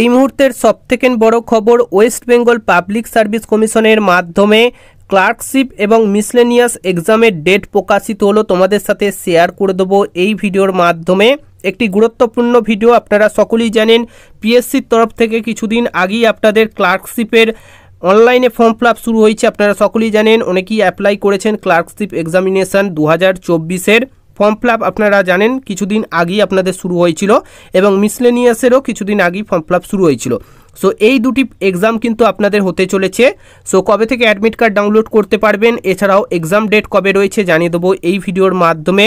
এই মুহূর্তের সবথেকে বড় খবর ওয়েস্ট বেঙ্গল পাবলিক সার্ভিস কমিশনের মাধ্যমে ক্লার্কশিপ এবং মিসলেনিয়াস এক্সামের ডেট প্রকাশিত হলো তোমাদের সাথে শেয়ার করে দেবো এই ভিডিওর মাধ্যমে একটি গুরুত্বপূর্ণ ভিডিও আপনারা সকলেই জানেন পিএসসির তরফ থেকে কিছুদিন আগেই আপনাদের ক্লার্কশিপের অনলাইনে ফর্ম ফিল শুরু হয়েছে আপনারা সকলেই জানেন অনেকেই অ্যাপ্লাই করেছেন ক্লার্কশিপ এক্সামিনেশান দু হাজার চব্বিশের ফর্ম ফিল আপনারা জানেন কিছুদিন আগেই আপনাদের শুরু হয়েছিল এবং মিসলেনিয়াসেরও কিছুদিন আগেই ফর্ম ফিল শুরু হয়েছিল সো এই দুটি এক্সাম কিন্তু আপনাদের হতে চলেছে সো কবে থেকে অ্যাডমিট কার্ড ডাউনলোড করতে পারবেন এছাড়াও এক্সাম ডেট কবে রয়েছে জানিয়ে দেবো এই ভিডিওর মাধ্যমে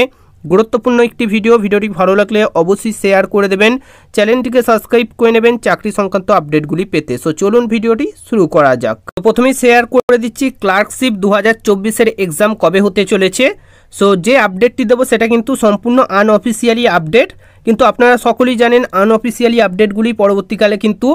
গুরুত্বপূর্ণ একটি ভিডিও ভিডিওটি ভালো লাগলে অবশ্যই শেয়ার করে দেবেন চ্যানেলটিকে সাবস্ক্রাইব করে নেবেন চাকরি সংক্রান্ত আপডেটগুলি পেতে সো চলুন ভিডিওটি শুরু করা যাক তো প্রথমেই শেয়ার করে দিচ্ছি ক্লার্কশিপ দু হাজার এক্সাম কবে হতে চলেছে সো যে আপডেটটি দেবো সেটা কিন্তু সম্পূর্ণ আনঅফিসিয়ালি আপডেট কিন্তু আপনারা সকলেই জানেন আনঅফিসিয়ালি আপডেটগুলি পরবর্তীকালে কিন্তু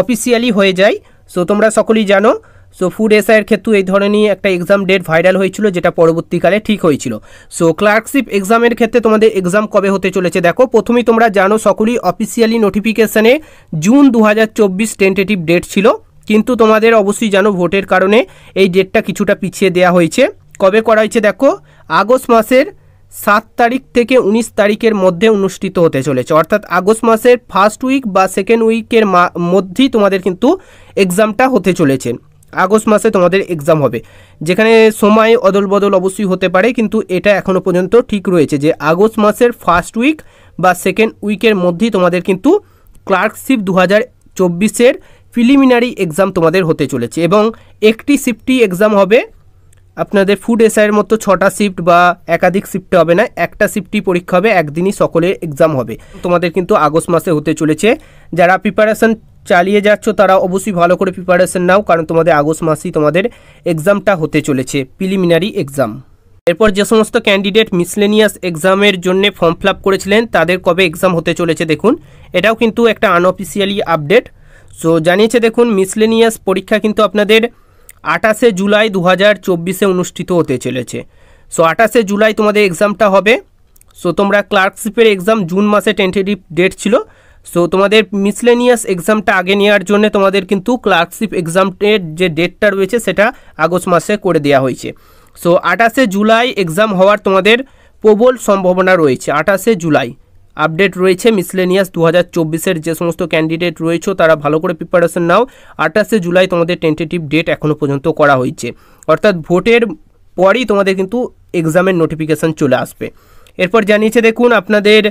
অফিসিয়ালি হয়ে যায় সো তোমরা সকলেই জানো সো ফুড এসআইয়ের ক্ষেত্রে এই ধরনেরই একটা এক্সাম ডেট ভাইরাল হয়েছিল যেটা পরবর্তীকালে ঠিক হয়েছিল সো ক্লার্কশিপ এক্সামের ক্ষেত্রে তোমাদের এক্সাম কবে হতে চলেছে দেখো প্রথমেই তোমরা জানো সকলেই অফিসিয়ালি নোটিফিকেশানে জুন দু হাজার টেন্টেটিভ ডেট ছিল কিন্তু তোমাদের অবশ্যই জানো ভোটের কারণে এই ডেটটা কিছুটা পিছিয়ে দেয়া হয়েছে কবে করা হয়েছে দেখো আগস্ট মাসের সাত তারিখ থেকে ১৯ তারিখের মধ্যে অনুষ্ঠিত হতে চলেছে অর্থাৎ আগস্ট মাসের ফার্স্ট উইক বা সেকেন্ড উইকের মধ্যেই তোমাদের কিন্তু এক্সামটা হতে চলেছে আগস্ট মাসে তোমাদের এক্সাম হবে যেখানে সময় অদল বদল অবশ্যই হতে পারে কিন্তু এটা এখনও পর্যন্ত ঠিক রয়েছে যে আগস্ট মাসের ফার্স্ট উইক বা সেকেন্ড উইকের মধ্যেই তোমাদের কিন্তু ক্লার্কশিপ দু হাজার চব্বিশের প্রিলিমিনারি এক্সাম তোমাদের হতে চলেছে এবং একটি শিফটি এক্সাম হবে আপনাদের ফুড এসআইয়ের মতো ছটা শিফট বা একাধিক শিফটে হবে না একটা শিফটই পরীক্ষা হবে একদিনই সকলের এক্সাম হবে তোমাদের কিন্তু আগস্ট মাসে হতে চলেছে যারা প্রিপারেশান চালিয়ে যাচ্ছ তারা অবশ্যই ভালো করে প্রিপারেশন নাও কারণ তোমাদের আগস্ট মাসেই তোমাদের এক্সামটা হতে চলেছে প্রিলিমিনারি এক্সাম এরপর যে সমস্ত ক্যান্ডিডেট মিসলেনিয়াস এক্সামের জন্য ফর্ম ফিল করেছিলেন তাদের কবে এক্সাম হতে চলেছে দেখুন এটাও কিন্তু একটা আনঅফিসিয়ালি আপডেট সো জানিয়েছে দেখুন মিসলেনিয়াস পরীক্ষা কিন্তু আপনাদের আঠাশে জুলাই দু হাজার চব্বিশে অনুষ্ঠিত হতে চলেছে সো আঠাশে জুলাই তোমাদের এক্সামটা হবে সো তোমরা ক্লার্কশিপের এক্সাম জুন মাসে টেন্টেটিভ ডেট ছিল সো তোমাদের মিসলেনিয়াস এক্সামটা আগে নেওয়ার জন্য তোমাদের কিন্তু ক্লার্কশিপ এক্সামের যে ডেটটা রয়েছে সেটা আগস্ট মাসে করে দেওয়া হয়েছে সো আঠাশে জুলাই এক্সাম হওয়ার তোমাদের প্রবল সম্ভাবনা রয়েছে আঠাশে জুলাই আপডেট রয়েছে মিসলেনিয়াস দু হাজার চব্বিশের যে সমস্ত ক্যান্ডিডেট রয়েছে তারা ভালো করে প্রিপারেশন নাও আঠাশে জুলাই তোমাদের টেন্টেটিভ ডেট এখনও পর্যন্ত করা হয়েছে অর্থাৎ ভোটের পরই তোমাদের কিন্তু এক্সামের নোটিফিকেশান চলে আসবে এরপর জানিয়েছে দেখুন আপনাদের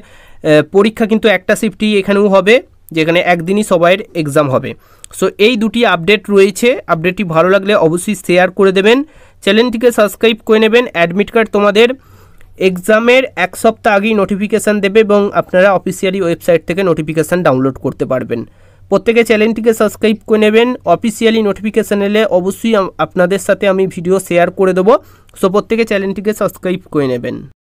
পরীক্ষা কিন্তু একটা শিফটই এখানেও হবে যেখানে একদিনই সবাইয়ের এক্সাম হবে সো এই দুটি আপডেট রয়েছে আপডেটটি ভালো লাগলে অবশ্যই শেয়ার করে দেবেন চ্যানেলটিকে সাবস্ক্রাইব করে নেবেন অ্যাডমিট কার্ড তোমাদের এক্সামের এক সপ্তাহ আগেই নোটিফিকেশান দেবে এবং আপনারা অফিসিয়ালি ওয়েবসাইট থেকে নোটিফিকেশান ডাউনলোড করতে পারবেন প্রত্যেকে চ্যানেলটিকে সাবস্ক্রাইব করে নেবেন অফিসিয়ালি নোটিফিকেশান এলে অবশ্যই আপনাদের সাথে আমি ভিডিও শেয়ার করে দেবো সো প্রত্যেকে চ্যানেলটিকে সাবস্ক্রাইব করে নেবেন